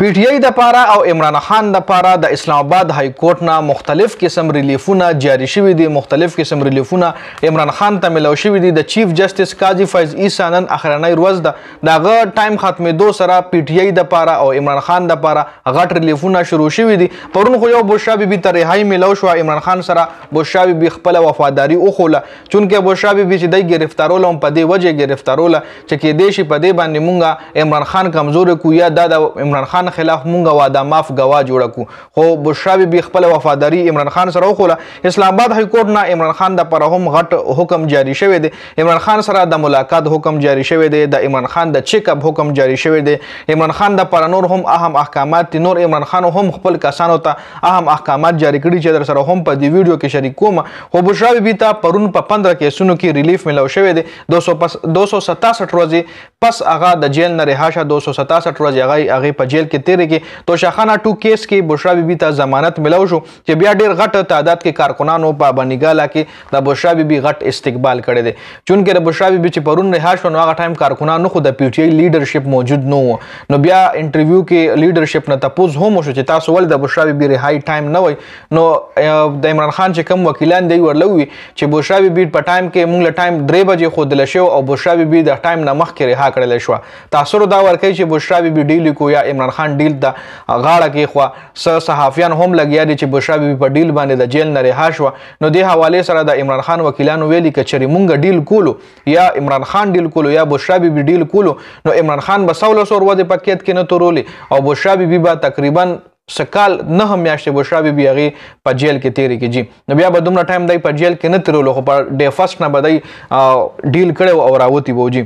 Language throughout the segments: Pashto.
پی ټ آی د پاره او عمران خان د پاره د اسلام آباد های کورټ نه مختلف قسم ریلیفونه جاری شوي دي مختلف قسم ریلیفونه عمران خان ته ملو شوي دي د چیف جسټس قاضي فیض عیسی نن اخرنۍ ورځ ده دغه ټایم ختمېدو سره پی ټ آی د پاره او عمران خان د پاره غټ ریلیفونه شروع شوي دي پرون خو یو بوشا بیبي ته رهایی ملو شوه عمران خان سره بوشا بیبي خپله وفاداري وښوله چونکې بوشا بیبي چې دی ګرفتاروله هم په دې وجې ګرفتاروله چې کېدای شي په دې باندې مونږ عمران خان کمزوره کړو یا دا د عمران خان خان خلاف مونږه واده معاف غوا جوړ کو خو بشرا بي خپل وفاداری عمران خان سره وخوله اسلام آباد های کورټ نه عمران خان د پر هم غټ حکم جاری شوی دی عمران خان سره د ملاقات حکم جاری شوی دی د عمران خان د چیک اپ حکم جاری شوی دی عمران خان د پر نور هم اهم احکامات دي نور عمران خان هم خپل کسانو ته اهم احکامات جاری کړي چې در سره هم په دې ویډیو کې شریک کوم خو بشرا بي ته پرون په 15 کیسونو کې ریلیف ملو شوی دی 267 ورځې پس هغه د جیل نه رها شه 267 ورځې هغه هغه په جیل کې کې 13 کې توشخانه 2 کیس کې بشرا بیبي ته ضمانت ملو شو چې بیا ډیر غټ تعداد کې کارکنانو پابندګاله کې د بشرا بیبي غټ استقبال کړی دی چونکې د بشرا بیبي چې پرون رها شو نو هغه ټایم کارکنانو خو د پیټي لیډرشپ موجود نو نو بیا انټرویو کې لیډرشپ نه تپوز هم شو چې تاسو ول د بشرا بیبي رهای ټایم نه وای نو د عمران خان چې کم وکیلان دی ورلوي چې بشرا بیبي په ټایم کې مونږ له ټایم 3 بجې خو دل شو او بشرا بیبي د ټایم نه مخکې رها کړل شو تاثیر دا ورکړي چې بشرا بیبي ډیلی کو یا عمران خان افغان ډیل د غاړه کې خو س صحافیان هم لګیا دي چې بشرا بیبي په ډیل باندې د جیل نه رها شو نو دې حواله سره د عمران خان وکیلانو ویلي کچري مونږ ډیل کولو یا عمران خان ډیل کولو یا بشرا بیبي ډیل کولو نو عمران خان به 1600 ورو د پکیت کې نه تورولي او بشرا بیبي به تقریبا سکال نه میاشتې بشرا بیبي هغه په جیل کې تیری کې جی نو بیا به دومره ټایم دی په جیل کې نه تیرولو خو په ډی فاست نه بدای ډیل کړو او راوتی بوجي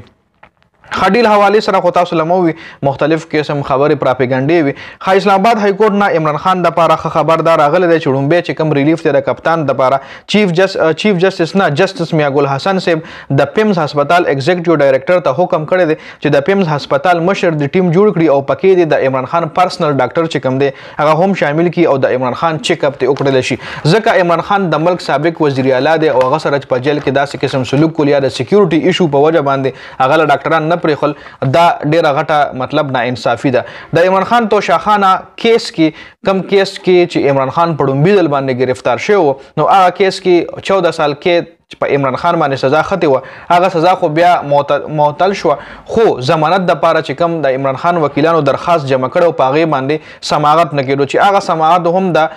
خډیل حواله سره خو تاسو لموي مختلف قسم خبره پراپګانډي وي خا اسلام آباد های کورټ نه عمران خان د پاره خبردار غل د چړومبه چې کم ریلیف دی د کپتان د پاره چیف جس چیف جسټس نه جسټس میاګل حسن صاحب د پیمز هسپتال ایگزیکټیو ډایریکټر ته حکم کړی دی چې د پیمز هسپتال مشر د ټیم جوړ کړي او پکې دی د عمران خان پرسنل ډاکټر چې کم دی هغه هم شامل کی او د عمران خان چیک اپ ته وکړل شي ځکه عمران خان د ملک سابق وزیر اعلی دی او هغه سره په جیل کې داسې قسم سلوک کولیا د سکیورټي ایشو په وجه باندې هغه ډاکټران نه پرېخل دا ډیره غټه مطلب نا انصافي ده د عمران خان تو شاخانه کیس کې کم کیس کې چې عمران خان په ډومبیدل باندې گرفتار شوی نو هغه کیس کې 14 سال کې چې په عمران خان باندې سزا خته و هغه سزا خو بیا معطل شو خو ضمانت د پاره چې کم د عمران خان وکیلانو درخواست جمع کړو پاغه باندې سماعت نه کېدو چې هغه سماعت هم د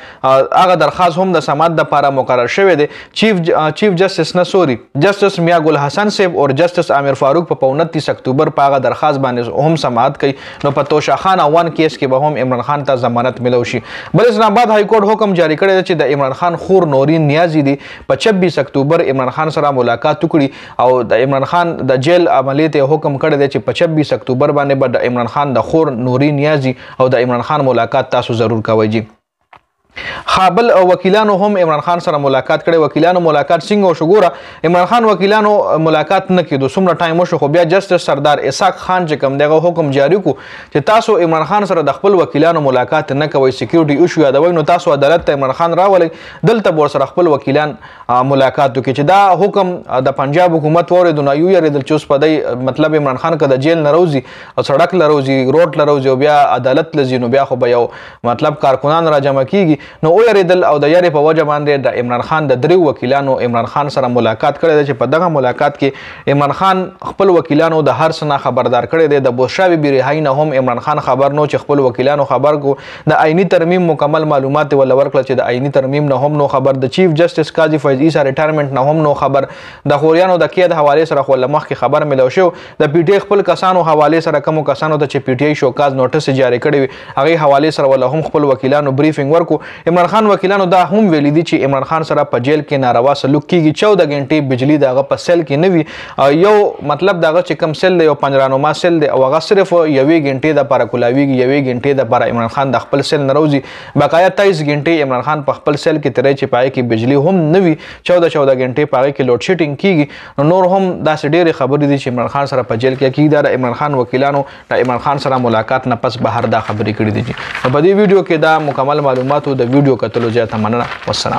هغه درخواست هم د سماعت د پاره مقرر شوی دی چیف چیف جسټس نه سوري جسټس میا ګل حسن صاحب او جسټس عامر فاروق په 29 اکتوبر پاغه درخواست باندې هم سماعت کوي نو په توشا خان اوان کیس کې به هم عمران خان ته ضمانت ملو شي بل اسلام آباد های کورټ حکم جاری کړی چې د عمران خان خور نورین نیازی دی په 26 اکتوبر عمران عمران خان سره ملاقات وکړي او د عمران خان د جیل عملیت حکم کړی دی چې په 26 اکتوبر باندې به با د عمران خان د خور نوري نیازي او د عمران خان ملاقات تاسو ضرور کوئ خابل وکیلانو هم عمران خان سره ملاقات کړي وکیلانو ملاقات سنگ او شګوره عمران خان وکیلانو ملاقات نه کیدو سمره ټایم شو خو بیا جسټس سردار اساق خان چې کوم دغه حکم جاری کو چې تاسو عمران خان سره د خپل وکیلانو ملاقات نه کوي سکیورټي ایشو یادوي نو تاسو عدالت ته عمران خان راولې دلته ور سره خپل وکیلان ملاقات وکړي چې دا حکم د پنجاب حکومت وریدو نه یو یریدل چې اوس په دې مطلب عمران خان کده جیل نه روزي او سړک لروزي روټ لروزي او بیا عدالت لزینو بیا خو به یو مطلب کارکونان را جمع کیږي نو او یریدل او د یری په وجه باندې د عمران خان د دریو وکیلانو عمران خان سره ملاقات کړې ده چې په دغه ملاقات کې عمران خان خپل وکیلانو د هر سنا خبردار کړي دي د بوشاوی بیرهای نه هم عمران خان خبر نو چې خپل وکیلانو خبر کو د آئینی ترمیم مکمل معلومات ول ورکړه چې د آئینی ترمیم نه هم نو خبر د چیف جسټس قاضي فیض عیسی ریټایرمنټ نه هم نو خبر د خوریانو د کید حواله سره خو لمخ کې خبر ملو شو د پی ټی خپل کسانو حواله سره کوم کسانو ته چې پی ټی شوکاز نوټس جاری کړی هغه حواله سره ول هم خپل وکیلانو بریفینګ ورکو عمران خان وکیلانو دا هم ویلي دي چې عمران خان سره په جیل کې ناروا سلوک کیږي 14 غنټې بجلی دغه په سیل کې نوي یو مطلب دغه چې کم سیل دی او پنځرانو ما سیل دی او هغه صرف یوې غنټې د لپاره کولاویږي یوې غنټې د لپاره عمران خان د خپل سیل نروزي بقایا 23 غنټې عمران خان په خپل سیل کې ترې چې پای کې بجلی هم نوي 14 14 غنټې پاره کې لوډ شیټینګ کیږي نو نور هم داسې ډېرې خبرې دي چې عمران خان سره په جیل کې کیږي دا عمران خان وکیلانو د عمران خان سره ملاقات نه پس بهر دا خبرې کړې دي په دې ویډیو کې دا مکمل معلوماتو د د ویډیو کتلو زیاته مننه والسلام